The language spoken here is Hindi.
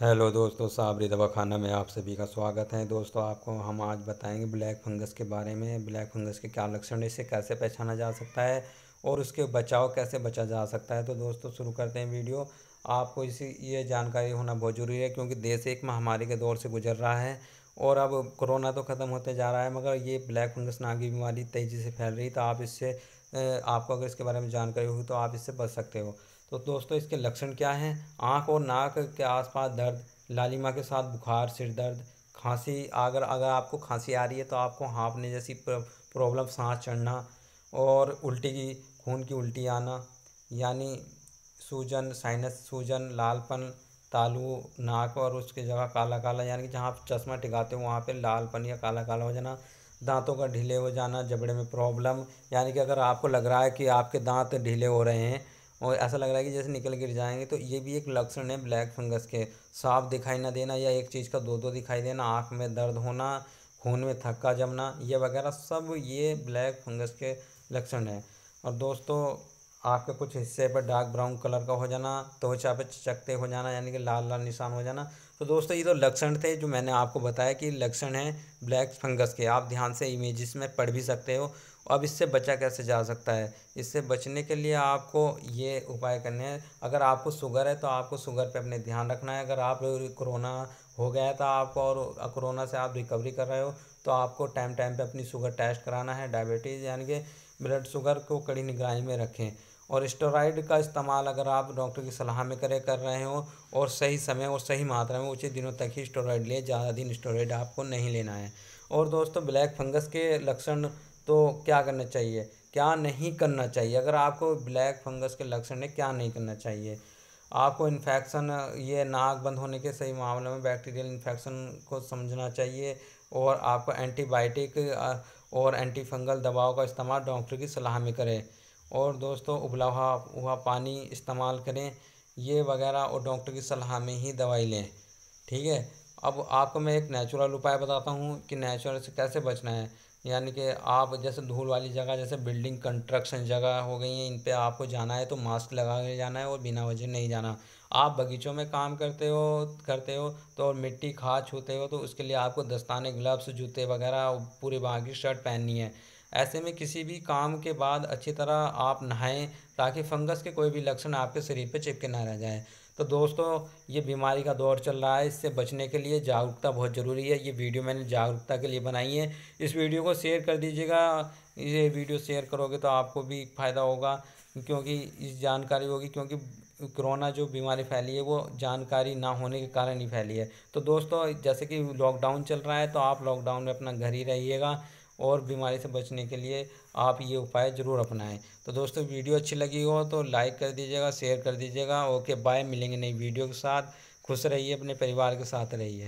हेलो दोस्तों साबरी दवाखाना में आप सभी का स्वागत है दोस्तों आपको हम आज बताएंगे ब्लैक फंगस के बारे में ब्लैक फंगस के क्या लक्षण है इसे कैसे पहचाना जा सकता है और उसके बचाव कैसे बचा जा सकता है तो दोस्तों शुरू करते हैं वीडियो आपको इसी ये जानकारी होना बहुत ज़रूरी है क्योंकि देश एक महामारी के दौर से गुजर रहा है और अब कोरोना तो ख़त्म होते जा रहा है मगर ये ब्लैक फंगस नाम की बीमारी तेज़ी से फैल रही तो आप इससे आपको अगर इसके बारे में जानकारी हो तो आप इससे बच सकते हो तो दोस्तों इसके लक्षण क्या हैं आँख और नाक के आसपास दर्द लालिमा के साथ बुखार सिर दर्द खांसी अगर अगर आपको खांसी आ रही है तो आपको हाँपने जैसी प्रॉब्लम सांस चढ़ना और उल्टी की खून की उल्टी आना यानी सूजन साइनस सूजन लालपन तालू नाक और उसके जगह काला काला यानी कि जहाँ आप चश्मा टिकाते हो वहाँ पे लालपन या काला काला हो जाना दांतों का ढीले हो जाना जबड़े में प्रॉब्लम यानी कि अगर आपको लग रहा है कि आपके दांत ढीले हो रहे हैं और ऐसा लग रहा है कि जैसे निकल गिर जाएंगे तो ये भी एक लक्षण है ब्लैक फंगस के साफ दिखाई ना देना या एक चीज़ का दो दो दिखाई देना आँख में दर्द होना खून में थक्का जमना ये वगैरह सब ये ब्लैक फंगस के लक्षण हैं और दोस्तों आपके कुछ हिस्से पर डार्क ब्राउन कलर का हो जाना त्वचा तो चाहे चकते हो जाना यानी कि लाल लाल निशान हो जाना तो दोस्तों ये तो लक्षण थे जो मैंने आपको बताया कि लक्षण है ब्लैक फंगस के आप ध्यान से इमेजेस में पढ़ भी सकते हो अब इससे बचा कैसे जा सकता है इससे बचने के लिए आपको ये उपाय करने हैं अगर आपको शुगर है तो आपको शुगर पे अपने ध्यान रखना है अगर आप कोरोना हो गया था तो आपको और कोरोना से आप रिकवरी कर रहे हो तो आपको टाइम टाइम पे अपनी शुगर टेस्ट कराना है डायबिटीज़ यानी कि ब्लड शुगर को कड़ी निगरानी में रखें और स्टोराइड का इस्तेमाल अगर आप डॉक्टर की सलाह में करें कर रहे हो और सही समय और सही मात्रा में उचित दिनों तक ही स्टोराइड लिए ज़्यादा दिन स्टोराइड आपको नहीं लेना है और दोस्तों ब्लैक फंगस के लक्षण तो क्या करना चाहिए क्या नहीं करना चाहिए अगर आपको ब्लैक फंगस के लक्षण है क्या नहीं करना चाहिए आपको इन्फेक्शन ये नाक बंद होने के सही मामले में बैक्टीरियल इन्फेक्शन को समझना चाहिए और आपको एंटीबायोटिक और एंटी फंगल दवाओं का इस्तेमाल डॉक्टर की सलाह में करें और दोस्तों उबला हुआ हुआ पानी इस्तेमाल करें ये वगैरह और डॉक्टर की सलाह में ही दवाई लें ठीक है अब आपको मैं एक नेचुरल उपाय बताता हूँ कि नेचुरल से कैसे बचना है यानी कि आप जैसे धूल वाली जगह जैसे बिल्डिंग कंस्ट्रक्शन जगह हो गई है इन पर आपको जाना है तो मास्क लगा के जाना है और बिना वजह नहीं जाना आप बगीचों में काम करते हो करते हो तो मिट्टी खाद छूते हो तो उसके लिए आपको दस्ताने ग्लव्स जूते वगैरह पूरे बाहर की शर्ट पहननी है ऐसे में किसी भी काम के बाद अच्छी तरह आप नहाएं ताकि फंगस के कोई भी लक्षण आपके शरीर पर चिपके ना रह जाए तो दोस्तों ये बीमारी का दौर चल रहा है इससे बचने के लिए जागरूकता बहुत ज़रूरी है ये वीडियो मैंने जागरूकता के लिए बनाई है इस वीडियो को शेयर कर दीजिएगा ये वीडियो शेयर करोगे तो आपको भी फ़ायदा होगा क्योंकि इस जानकारी होगी क्योंकि कोरोना जो बीमारी फैली है वो जानकारी ना होने के कारण ही फैली है तो दोस्तों जैसे कि लॉकडाउन चल रहा है तो आप लॉकडाउन में अपना घर ही रहिएगा और बीमारी से बचने के लिए आप ये उपाय ज़रूर अपनाएं तो दोस्तों वीडियो अच्छी लगी हो तो लाइक कर दीजिएगा शेयर कर दीजिएगा ओके बाय मिलेंगे नई वीडियो के साथ खुश रहिए अपने परिवार के साथ रहिए